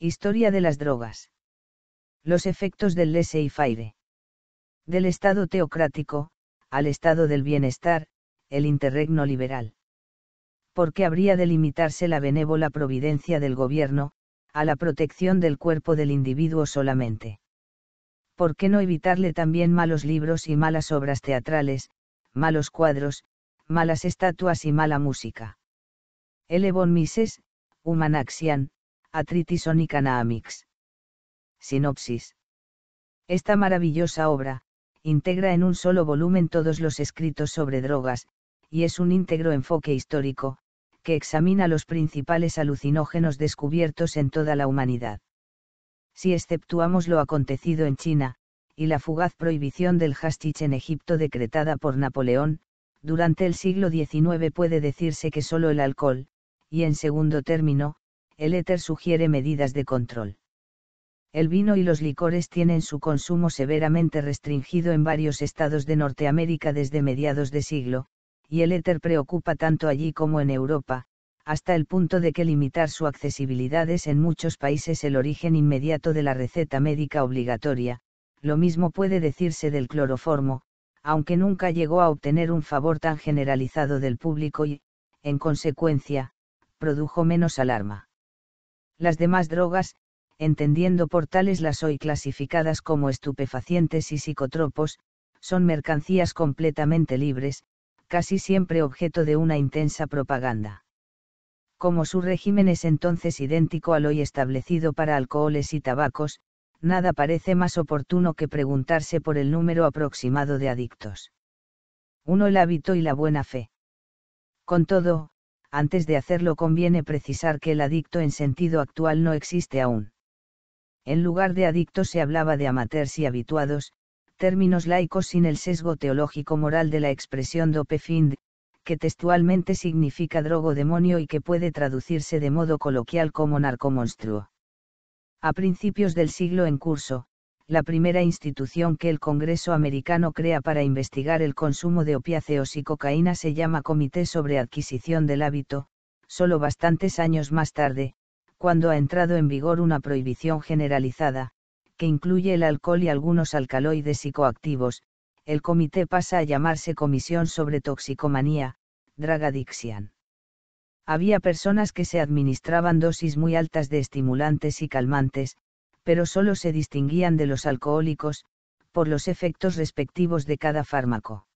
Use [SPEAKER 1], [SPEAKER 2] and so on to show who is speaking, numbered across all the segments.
[SPEAKER 1] Historia de las drogas. Los efectos del laissez-faire. Del Estado teocrático, al Estado del bienestar, el interregno liberal. ¿Por qué habría de limitarse la benévola providencia del gobierno, a la protección del cuerpo del individuo solamente? ¿Por qué no evitarle también malos libros y malas obras teatrales, malos cuadros, malas estatuas y mala música? Elevon bon Mises, Humanaxian, Amix. Sinopsis. Esta maravillosa obra, integra en un solo volumen todos los escritos sobre drogas, y es un íntegro enfoque histórico, que examina los principales alucinógenos descubiertos en toda la humanidad. Si exceptuamos lo acontecido en China, y la fugaz prohibición del hashish en Egipto decretada por Napoleón, durante el siglo XIX puede decirse que solo el alcohol, y en segundo término, el éter sugiere medidas de control. El vino y los licores tienen su consumo severamente restringido en varios estados de Norteamérica desde mediados de siglo, y el éter preocupa tanto allí como en Europa, hasta el punto de que limitar su accesibilidad es en muchos países el origen inmediato de la receta médica obligatoria, lo mismo puede decirse del cloroformo, aunque nunca llegó a obtener un favor tan generalizado del público y, en consecuencia, produjo menos alarma. Las demás drogas, entendiendo por tales las hoy clasificadas como estupefacientes y psicotropos, son mercancías completamente libres, casi siempre objeto de una intensa propaganda. Como su régimen es entonces idéntico al hoy establecido para alcoholes y tabacos, nada parece más oportuno que preguntarse por el número aproximado de adictos. Uno el hábito y la buena fe. Con todo, antes de hacerlo conviene precisar que el adicto en sentido actual no existe aún. En lugar de adicto se hablaba de amateurs y habituados, términos laicos sin el sesgo teológico moral de la expresión dopefind, que textualmente significa drogo demonio y que puede traducirse de modo coloquial como narcomonstruo. A principios del siglo en curso, la primera institución que el Congreso americano crea para investigar el consumo de opiáceos y cocaína se llama Comité sobre Adquisición del Hábito, solo bastantes años más tarde, cuando ha entrado en vigor una prohibición generalizada, que incluye el alcohol y algunos alcaloides psicoactivos, el comité pasa a llamarse Comisión sobre Toxicomanía, Dragadixian. Había personas que se administraban dosis muy altas de estimulantes y calmantes, pero solo se distinguían de los alcohólicos, por los efectos respectivos de cada fármaco.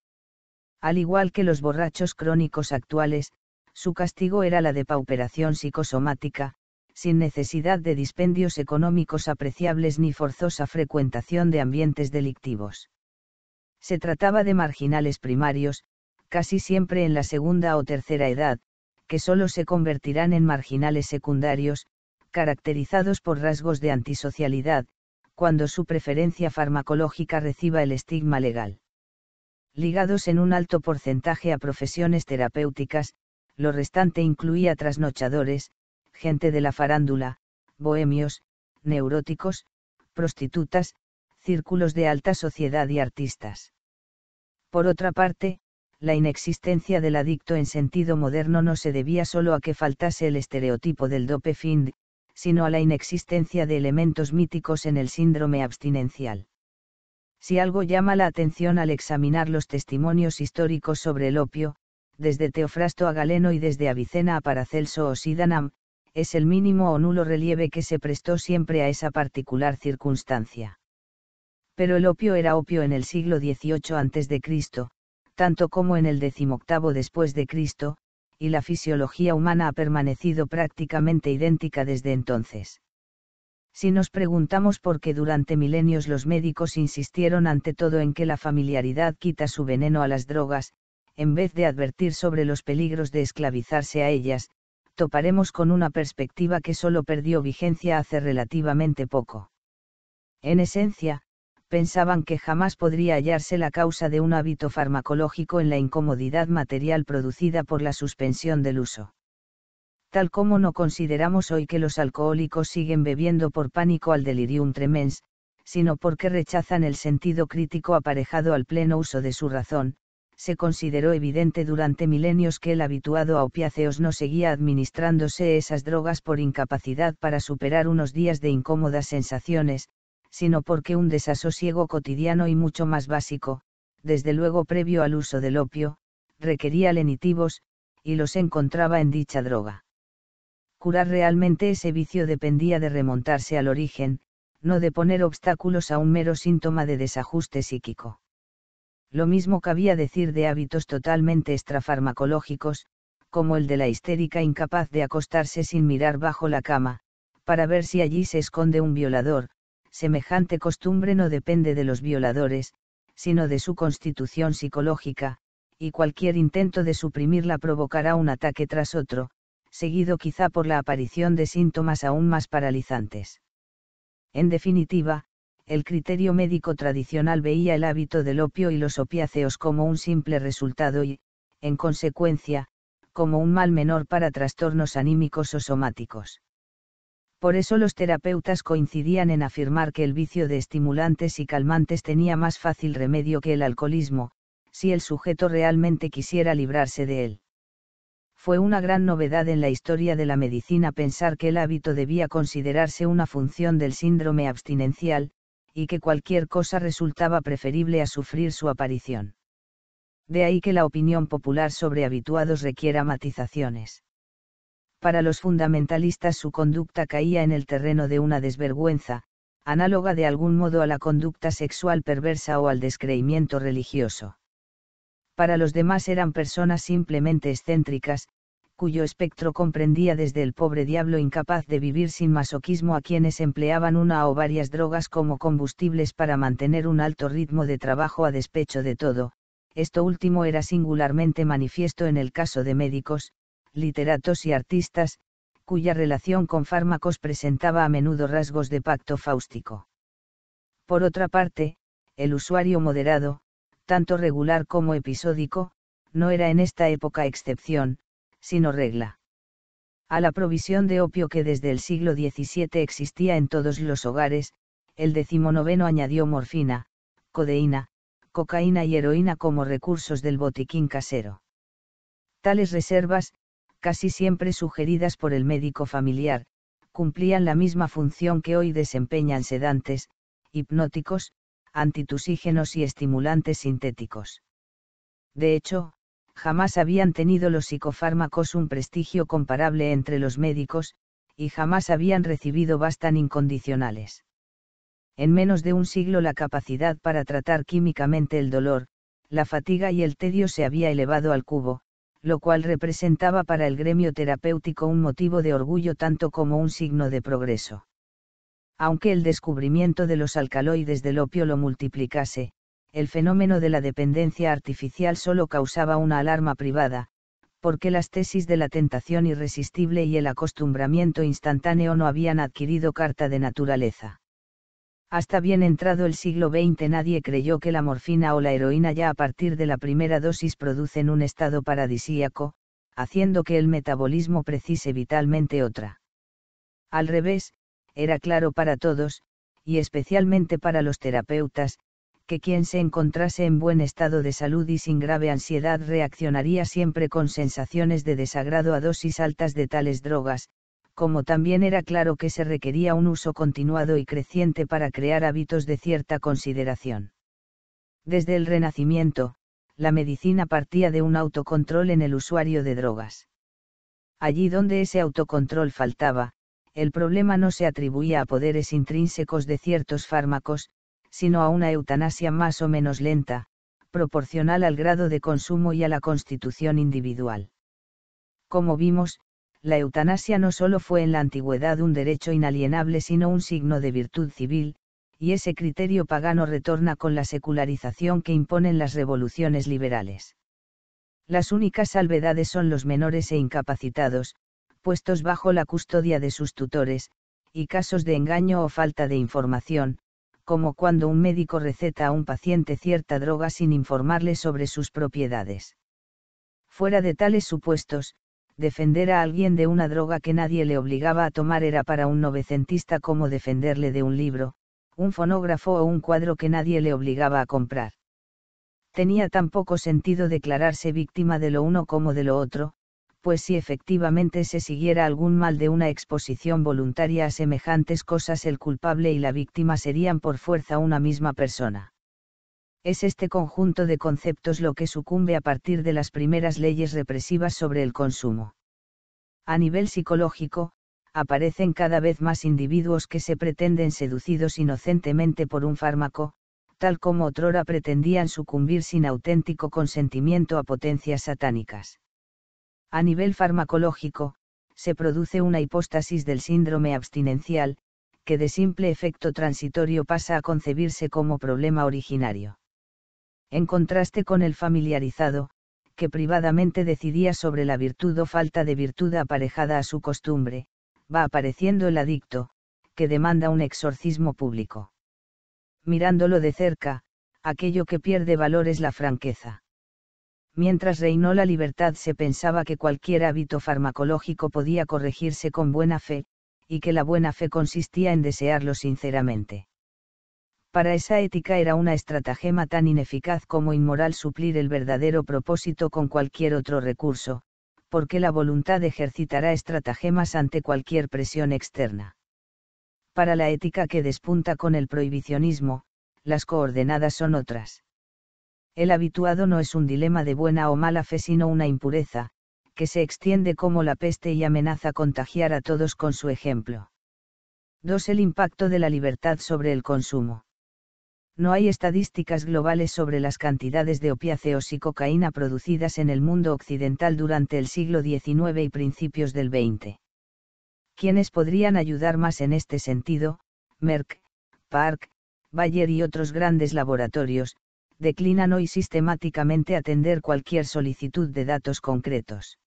[SPEAKER 1] Al igual que los borrachos crónicos actuales, su castigo era la depauperación psicosomática, sin necesidad de dispendios económicos apreciables ni forzosa frecuentación de ambientes delictivos. Se trataba de marginales primarios, casi siempre en la segunda o tercera edad, que solo se convertirán en marginales secundarios, caracterizados por rasgos de antisocialidad, cuando su preferencia farmacológica reciba el estigma legal. Ligados en un alto porcentaje a profesiones terapéuticas, lo restante incluía trasnochadores, gente de la farándula, bohemios, neuróticos, prostitutas, círculos de alta sociedad y artistas. Por otra parte, la inexistencia del adicto en sentido moderno no se debía solo a que faltase el estereotipo del dope find sino a la inexistencia de elementos míticos en el síndrome abstinencial. Si algo llama la atención al examinar los testimonios históricos sobre el opio, desde Teofrasto a Galeno y desde Avicena a Paracelso o Sidanam, es el mínimo o nulo relieve que se prestó siempre a esa particular circunstancia. Pero el opio era opio en el siglo XVIII a.C., tanto como en el XVIII después de Cristo, y la fisiología humana ha permanecido prácticamente idéntica desde entonces. Si nos preguntamos por qué durante milenios los médicos insistieron ante todo en que la familiaridad quita su veneno a las drogas, en vez de advertir sobre los peligros de esclavizarse a ellas, toparemos con una perspectiva que solo perdió vigencia hace relativamente poco. En esencia, pensaban que jamás podría hallarse la causa de un hábito farmacológico en la incomodidad material producida por la suspensión del uso. Tal como no consideramos hoy que los alcohólicos siguen bebiendo por pánico al delirium tremens, sino porque rechazan el sentido crítico aparejado al pleno uso de su razón, se consideró evidente durante milenios que el habituado a opiáceos no seguía administrándose esas drogas por incapacidad para superar unos días de incómodas sensaciones, sino porque un desasosiego cotidiano y mucho más básico, desde luego previo al uso del opio, requería lenitivos, y los encontraba en dicha droga. Curar realmente ese vicio dependía de remontarse al origen, no de poner obstáculos a un mero síntoma de desajuste psíquico. Lo mismo cabía decir de hábitos totalmente extrafarmacológicos, como el de la histérica incapaz de acostarse sin mirar bajo la cama, para ver si allí se esconde un violador, semejante costumbre no depende de los violadores, sino de su constitución psicológica, y cualquier intento de suprimirla provocará un ataque tras otro, seguido quizá por la aparición de síntomas aún más paralizantes. En definitiva, el criterio médico tradicional veía el hábito del opio y los opiáceos como un simple resultado y, en consecuencia, como un mal menor para trastornos anímicos o somáticos. Por eso los terapeutas coincidían en afirmar que el vicio de estimulantes y calmantes tenía más fácil remedio que el alcoholismo, si el sujeto realmente quisiera librarse de él. Fue una gran novedad en la historia de la medicina pensar que el hábito debía considerarse una función del síndrome abstinencial, y que cualquier cosa resultaba preferible a sufrir su aparición. De ahí que la opinión popular sobre habituados requiera matizaciones para los fundamentalistas su conducta caía en el terreno de una desvergüenza, análoga de algún modo a la conducta sexual perversa o al descreimiento religioso. Para los demás eran personas simplemente excéntricas, cuyo espectro comprendía desde el pobre diablo incapaz de vivir sin masoquismo a quienes empleaban una o varias drogas como combustibles para mantener un alto ritmo de trabajo a despecho de todo, esto último era singularmente manifiesto en el caso de médicos, literatos y artistas, cuya relación con fármacos presentaba a menudo rasgos de pacto fáustico. Por otra parte, el usuario moderado, tanto regular como episódico, no era en esta época excepción, sino regla. A la provisión de opio que desde el siglo XVII existía en todos los hogares, el decimonoveno añadió morfina, codeína, cocaína y heroína como recursos del botiquín casero. Tales reservas, casi siempre sugeridas por el médico familiar, cumplían la misma función que hoy desempeñan sedantes, hipnóticos, antitusígenos y estimulantes sintéticos. De hecho, jamás habían tenido los psicofármacos un prestigio comparable entre los médicos, y jamás habían recibido bastan incondicionales. En menos de un siglo la capacidad para tratar químicamente el dolor, la fatiga y el tedio se había elevado al cubo, lo cual representaba para el gremio terapéutico un motivo de orgullo tanto como un signo de progreso. Aunque el descubrimiento de los alcaloides del opio lo multiplicase, el fenómeno de la dependencia artificial solo causaba una alarma privada, porque las tesis de la tentación irresistible y el acostumbramiento instantáneo no habían adquirido carta de naturaleza. Hasta bien entrado el siglo XX nadie creyó que la morfina o la heroína ya a partir de la primera dosis producen un estado paradisíaco, haciendo que el metabolismo precise vitalmente otra. Al revés, era claro para todos, y especialmente para los terapeutas, que quien se encontrase en buen estado de salud y sin grave ansiedad reaccionaría siempre con sensaciones de desagrado a dosis altas de tales drogas, como también era claro que se requería un uso continuado y creciente para crear hábitos de cierta consideración. Desde el Renacimiento, la medicina partía de un autocontrol en el usuario de drogas. Allí donde ese autocontrol faltaba, el problema no se atribuía a poderes intrínsecos de ciertos fármacos, sino a una eutanasia más o menos lenta, proporcional al grado de consumo y a la constitución individual. Como vimos, la eutanasia no solo fue en la antigüedad un derecho inalienable sino un signo de virtud civil, y ese criterio pagano retorna con la secularización que imponen las revoluciones liberales. Las únicas salvedades son los menores e incapacitados, puestos bajo la custodia de sus tutores, y casos de engaño o falta de información, como cuando un médico receta a un paciente cierta droga sin informarle sobre sus propiedades. Fuera de tales supuestos, defender a alguien de una droga que nadie le obligaba a tomar era para un novecentista como defenderle de un libro, un fonógrafo o un cuadro que nadie le obligaba a comprar. Tenía tan poco sentido declararse víctima de lo uno como de lo otro, pues si efectivamente se siguiera algún mal de una exposición voluntaria a semejantes cosas el culpable y la víctima serían por fuerza una misma persona es este conjunto de conceptos lo que sucumbe a partir de las primeras leyes represivas sobre el consumo. A nivel psicológico, aparecen cada vez más individuos que se pretenden seducidos inocentemente por un fármaco, tal como otrora pretendían sucumbir sin auténtico consentimiento a potencias satánicas. A nivel farmacológico, se produce una hipóstasis del síndrome abstinencial, que de simple efecto transitorio pasa a concebirse como problema originario en contraste con el familiarizado, que privadamente decidía sobre la virtud o falta de virtud aparejada a su costumbre, va apareciendo el adicto, que demanda un exorcismo público. Mirándolo de cerca, aquello que pierde valor es la franqueza. Mientras reinó la libertad se pensaba que cualquier hábito farmacológico podía corregirse con buena fe, y que la buena fe consistía en desearlo sinceramente para esa ética era una estratagema tan ineficaz como inmoral suplir el verdadero propósito con cualquier otro recurso, porque la voluntad ejercitará estratagemas ante cualquier presión externa. Para la ética que despunta con el prohibicionismo, las coordenadas son otras. El habituado no es un dilema de buena o mala fe sino una impureza, que se extiende como la peste y amenaza contagiar a todos con su ejemplo. 2. El impacto de la libertad sobre el consumo no hay estadísticas globales sobre las cantidades de opiáceos y cocaína producidas en el mundo occidental durante el siglo XIX y principios del XX. Quienes podrían ayudar más en este sentido? Merck, Park, Bayer y otros grandes laboratorios, declinan hoy sistemáticamente atender cualquier solicitud de datos concretos.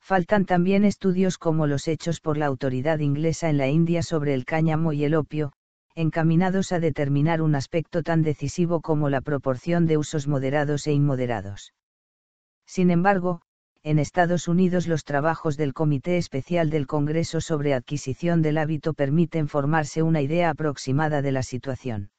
[SPEAKER 1] Faltan también estudios como los hechos por la autoridad inglesa en la India sobre el cáñamo y el opio, encaminados a determinar un aspecto tan decisivo como la proporción de usos moderados e inmoderados. Sin embargo, en Estados Unidos los trabajos del Comité Especial del Congreso sobre Adquisición del Hábito permiten formarse una idea aproximada de la situación.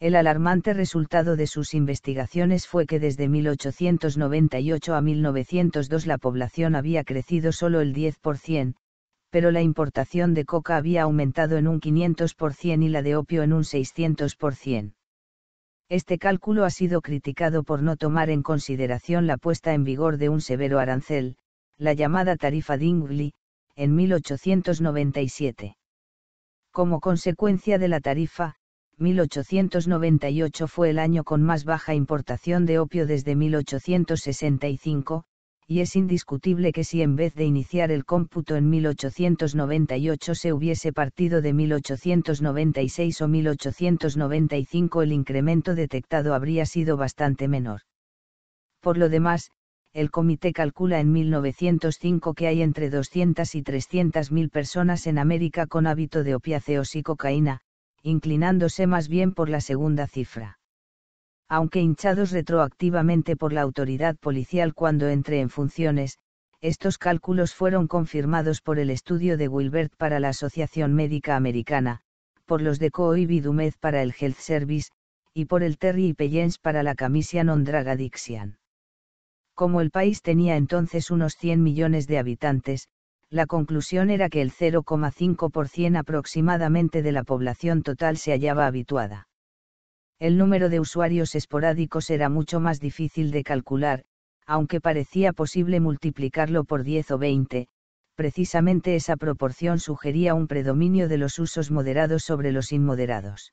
[SPEAKER 1] El alarmante resultado de sus investigaciones fue que desde 1898 a 1902 la población había crecido solo el 10%, pero la importación de coca había aumentado en un 500% y la de opio en un 600%. Este cálculo ha sido criticado por no tomar en consideración la puesta en vigor de un severo arancel, la llamada tarifa Dingley, en 1897. Como consecuencia de la tarifa, 1898 fue el año con más baja importación de opio desde 1865, y es indiscutible que si en vez de iniciar el cómputo en 1898 se hubiese partido de 1896 o 1895 el incremento detectado habría sido bastante menor. Por lo demás, el comité calcula en 1905 que hay entre 200 y 300 mil personas en América con hábito de opiáceos y cocaína, inclinándose más bien por la segunda cifra aunque hinchados retroactivamente por la autoridad policial cuando entre en funciones, estos cálculos fueron confirmados por el estudio de Wilbert para la Asociación Médica Americana, por los de Coe y Bidumez para el Health Service, y por el Terry y Pellens para la Camisia Non Dragadixian. Como el país tenía entonces unos 100 millones de habitantes, la conclusión era que el 0,5% aproximadamente de la población total se hallaba habituada el número de usuarios esporádicos era mucho más difícil de calcular, aunque parecía posible multiplicarlo por 10 o 20, precisamente esa proporción sugería un predominio de los usos moderados sobre los inmoderados.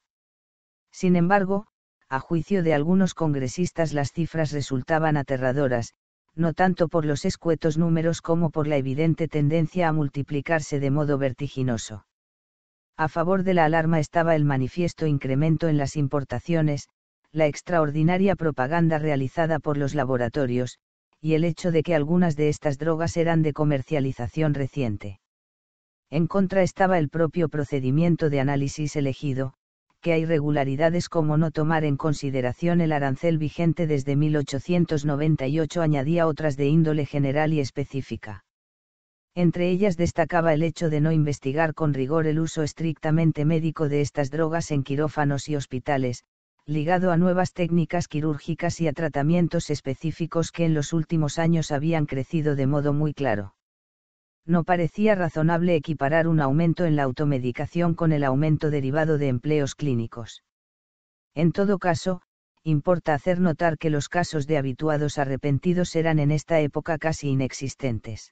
[SPEAKER 1] Sin embargo, a juicio de algunos congresistas las cifras resultaban aterradoras, no tanto por los escuetos números como por la evidente tendencia a multiplicarse de modo vertiginoso. A favor de la alarma estaba el manifiesto incremento en las importaciones, la extraordinaria propaganda realizada por los laboratorios, y el hecho de que algunas de estas drogas eran de comercialización reciente. En contra estaba el propio procedimiento de análisis elegido, que hay regularidades como no tomar en consideración el arancel vigente desde 1898 añadía otras de índole general y específica. Entre ellas destacaba el hecho de no investigar con rigor el uso estrictamente médico de estas drogas en quirófanos y hospitales, ligado a nuevas técnicas quirúrgicas y a tratamientos específicos que en los últimos años habían crecido de modo muy claro. No parecía razonable equiparar un aumento en la automedicación con el aumento derivado de empleos clínicos. En todo caso, importa hacer notar que los casos de habituados arrepentidos eran en esta época casi inexistentes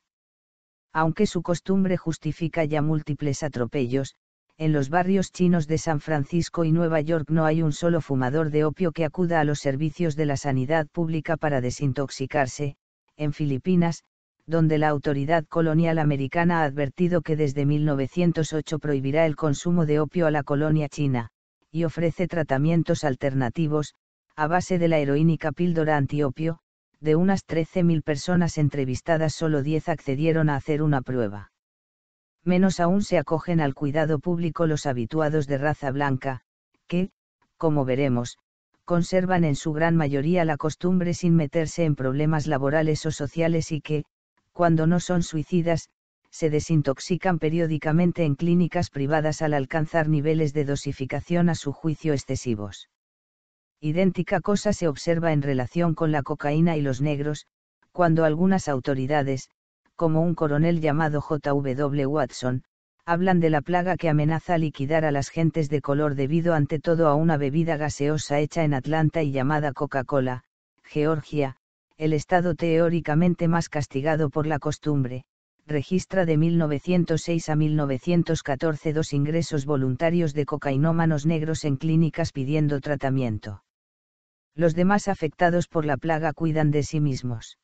[SPEAKER 1] aunque su costumbre justifica ya múltiples atropellos, en los barrios chinos de San Francisco y Nueva York no hay un solo fumador de opio que acuda a los servicios de la sanidad pública para desintoxicarse, en Filipinas, donde la autoridad colonial americana ha advertido que desde 1908 prohibirá el consumo de opio a la colonia china, y ofrece tratamientos alternativos, a base de la heroínica píldora antiopio, de unas 13.000 personas entrevistadas solo 10 accedieron a hacer una prueba. Menos aún se acogen al cuidado público los habituados de raza blanca, que, como veremos, conservan en su gran mayoría la costumbre sin meterse en problemas laborales o sociales y que, cuando no son suicidas, se desintoxican periódicamente en clínicas privadas al alcanzar niveles de dosificación a su juicio excesivos. Idéntica cosa se observa en relación con la cocaína y los negros, cuando algunas autoridades, como un coronel llamado J.W. Watson, hablan de la plaga que amenaza liquidar a las gentes de color debido ante todo a una bebida gaseosa hecha en Atlanta y llamada Coca-Cola, Georgia, el estado teóricamente más castigado por la costumbre, registra de 1906 a 1914 dos ingresos voluntarios de cocainómanos negros en clínicas pidiendo tratamiento los demás afectados por la plaga cuidan de sí mismos.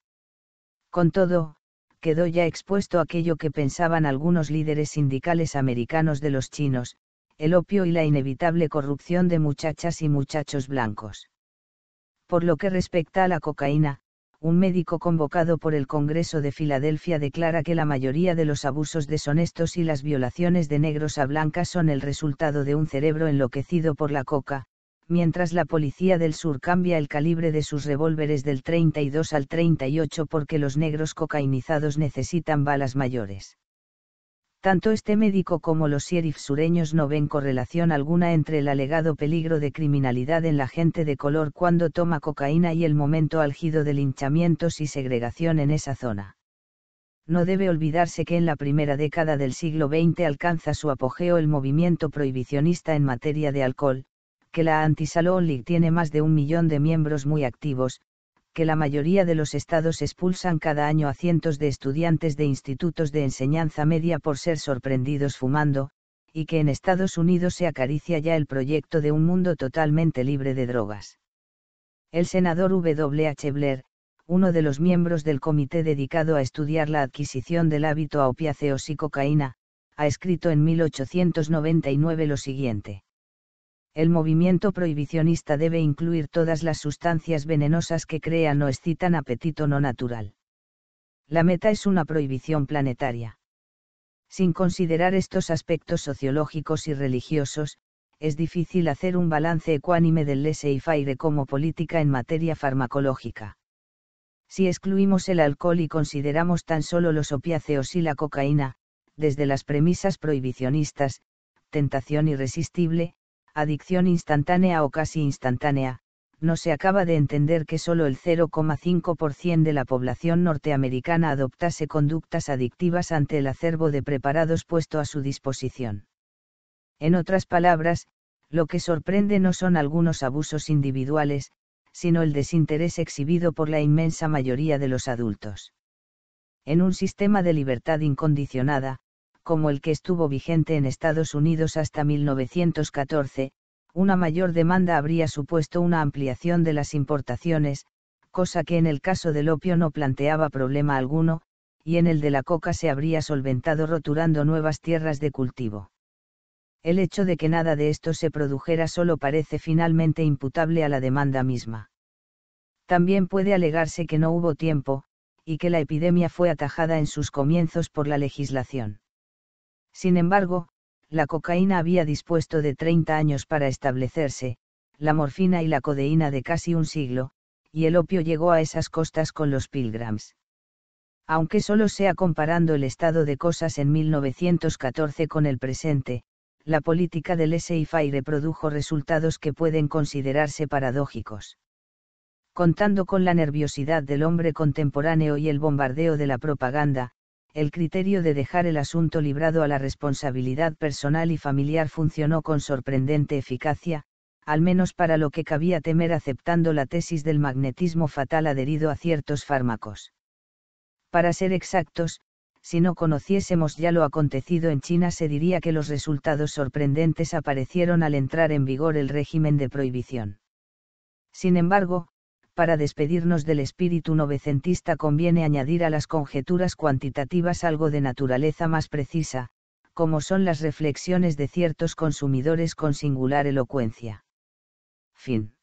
[SPEAKER 1] Con todo, quedó ya expuesto aquello que pensaban algunos líderes sindicales americanos de los chinos, el opio y la inevitable corrupción de muchachas y muchachos blancos. Por lo que respecta a la cocaína, un médico convocado por el Congreso de Filadelfia declara que la mayoría de los abusos deshonestos y las violaciones de negros a blancas son el resultado de un cerebro enloquecido por la coca, mientras la policía del sur cambia el calibre de sus revólveres del 32 al 38 porque los negros cocainizados necesitan balas mayores. Tanto este médico como los sheriffs sureños no ven correlación alguna entre el alegado peligro de criminalidad en la gente de color cuando toma cocaína y el momento álgido de linchamientos y segregación en esa zona. No debe olvidarse que en la primera década del siglo XX alcanza su apogeo el movimiento prohibicionista en materia de alcohol, que la anti League tiene más de un millón de miembros muy activos, que la mayoría de los estados expulsan cada año a cientos de estudiantes de institutos de enseñanza media por ser sorprendidos fumando, y que en Estados Unidos se acaricia ya el proyecto de un mundo totalmente libre de drogas. El senador W. H. Blair, uno de los miembros del comité dedicado a estudiar la adquisición del hábito a opiáceos y cocaína, ha escrito en 1899 lo siguiente el movimiento prohibicionista debe incluir todas las sustancias venenosas que crean o excitan apetito no natural. La meta es una prohibición planetaria. Sin considerar estos aspectos sociológicos y religiosos, es difícil hacer un balance ecuánime del laissez-faire como política en materia farmacológica. Si excluimos el alcohol y consideramos tan solo los opiáceos y la cocaína, desde las premisas prohibicionistas, tentación irresistible, adicción instantánea o casi instantánea, no se acaba de entender que solo el 0,5% de la población norteamericana adoptase conductas adictivas ante el acervo de preparados puesto a su disposición. En otras palabras, lo que sorprende no son algunos abusos individuales, sino el desinterés exhibido por la inmensa mayoría de los adultos. En un sistema de libertad incondicionada, como el que estuvo vigente en Estados Unidos hasta 1914, una mayor demanda habría supuesto una ampliación de las importaciones, cosa que en el caso del opio no planteaba problema alguno, y en el de la coca se habría solventado roturando nuevas tierras de cultivo. El hecho de que nada de esto se produjera solo parece finalmente imputable a la demanda misma. También puede alegarse que no hubo tiempo, y que la epidemia fue atajada en sus comienzos por la legislación. Sin embargo, la cocaína había dispuesto de 30 años para establecerse, la morfina y la codeína de casi un siglo, y el opio llegó a esas costas con los pilgrims. Aunque solo sea comparando el estado de cosas en 1914 con el presente, la política del S.I.F.I. reprodujo produjo resultados que pueden considerarse paradójicos. Contando con la nerviosidad del hombre contemporáneo y el bombardeo de la propaganda, el criterio de dejar el asunto librado a la responsabilidad personal y familiar funcionó con sorprendente eficacia, al menos para lo que cabía temer aceptando la tesis del magnetismo fatal adherido a ciertos fármacos. Para ser exactos, si no conociésemos ya lo acontecido en China se diría que los resultados sorprendentes aparecieron al entrar en vigor el régimen de prohibición. Sin embargo, para despedirnos del espíritu novecentista conviene añadir a las conjeturas cuantitativas algo de naturaleza más precisa, como son las reflexiones de ciertos consumidores con singular elocuencia. Fin.